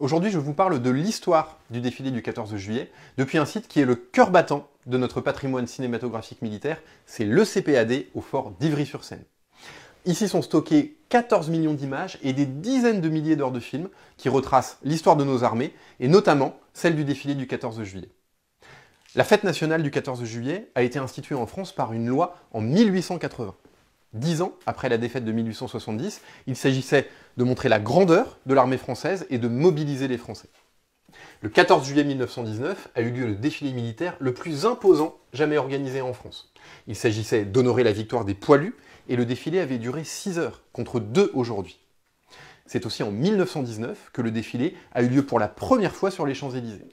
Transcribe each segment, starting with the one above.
Aujourd'hui, je vous parle de l'histoire du défilé du 14 juillet, depuis un site qui est le cœur battant de notre patrimoine cinématographique militaire, c'est le CPAD au fort d'Ivry-sur-Seine. Ici sont stockés 14 millions d'images et des dizaines de milliers d'heures de films qui retracent l'histoire de nos armées, et notamment celle du défilé du 14 juillet. La fête nationale du 14 juillet a été instituée en France par une loi en 1880 dix ans après la défaite de 1870, il s'agissait de montrer la grandeur de l'armée française et de mobiliser les Français. Le 14 juillet 1919 a eu lieu le défilé militaire le plus imposant jamais organisé en France. Il s'agissait d'honorer la victoire des poilus et le défilé avait duré 6 heures contre 2 aujourd'hui. C'est aussi en 1919 que le défilé a eu lieu pour la première fois sur les Champs-Élysées.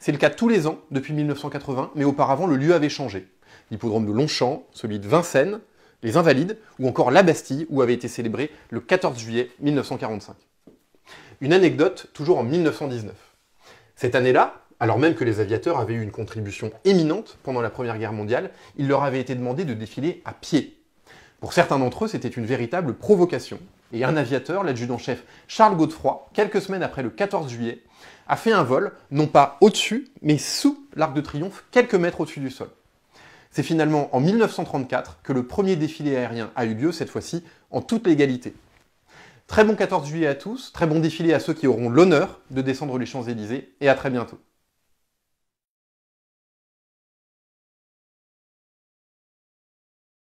C'est le cas tous les ans depuis 1980, mais auparavant le lieu avait changé. L'hippodrome de Longchamp, celui de Vincennes, les Invalides ou encore la Bastille où avait été célébré le 14 juillet 1945. Une anecdote toujours en 1919. Cette année-là, alors même que les aviateurs avaient eu une contribution éminente pendant la Première Guerre mondiale, il leur avait été demandé de défiler à pied. Pour certains d'entre eux, c'était une véritable provocation. Et un aviateur, l'adjudant-chef Charles Godefroy, quelques semaines après le 14 juillet, a fait un vol, non pas au-dessus, mais sous l'Arc de Triomphe, quelques mètres au-dessus du sol. C'est finalement en 1934 que le premier défilé aérien a eu lieu, cette fois-ci en toute légalité. Très bon 14 juillet à tous, très bon défilé à ceux qui auront l'honneur de descendre les Champs-Élysées, et à très bientôt.